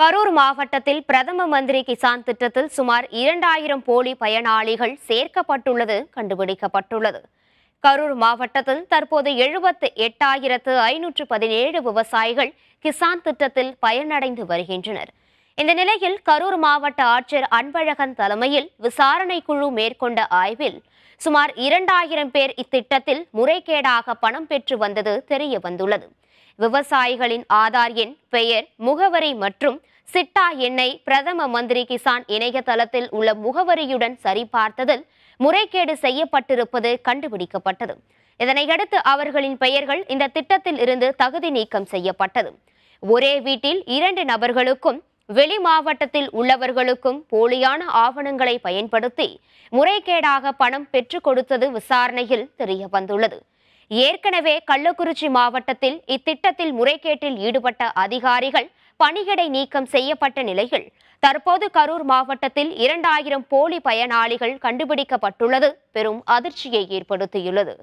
கரூர் மாவட்டத்தில் பிரதம மந்திரி கிசான் திட்டத்தில் சுமார் இரண்டாயிரம் போலி பயனாளிகள் சேர்க்கப்பட்டுள்ளது கண்டுபிடிக்கப்பட்டுள்ளது கரூர் மாவட்டத்தில் தற்போது எழுபத்து எட்டாயிரத்து ஐநூற்று பதினேழு விவசாயிகள் கிசான் திட்டத்தில் பயனடைந்து வருகின்றனர் இந்த நிலையில் கரூர் மாவட்ட ஆட்சியர் அன்பழகன் தலைமையில் விசாரணை குழு மேற்கொண்ட ஆய்வில் சுமார் இரண்டாயிரம் பேர் இத்திட்டத்தில் முறைகேடாக பணம் பெற்று வந்தது தெரிய வந்துள்ளது விவசாயிகளின் ஆதார் எண் பெயர் முகவரி மற்றும் சிட்டா எண்ணை பிரதம மந்திரி கிசான் இணையதளத்தில் உள்ள முகவரியுடன் சரிபார்த்ததில் முறைகேடு செய்யப்பட்டிருப்பது கண்டுபிடிக்கப்பட்டது இதனையடுத்து அவர்களின் பெயர்கள் இந்த திட்டத்தில் இருந்து தகுதி நீக்கம் செய்யப்பட்டது ஒரே வீட்டில் இரண்டு நபர்களுக்கும் வெளி மாவட்டத்தில் உள்ளவர்களுக்கும் போலியான ஆவணங்களை பயன்படுத்தி முறைகேடாக பணம் பெற்றுக் கொடுத்தது விசாரணையில் தெரிய வந்துள்ளது ஏற்கனவே கள்ளக்குறிச்சி மாவட்டத்தில் இத்திட்டத்தில் முறைகேட்டில் ஈடுபட்ட அதிகாரிகள் பணிகடை நீக்கம் செய்யப்பட்ட நிலையில் தற்போது கரூர் மாவட்டத்தில் இரண்டாயிரம் போலி பயனாளிகள் கண்டுபிடிக்கப்பட்டுள்ளது பெரும் அதிர்ச்சியை ஏற்படுத்தியுள்ளது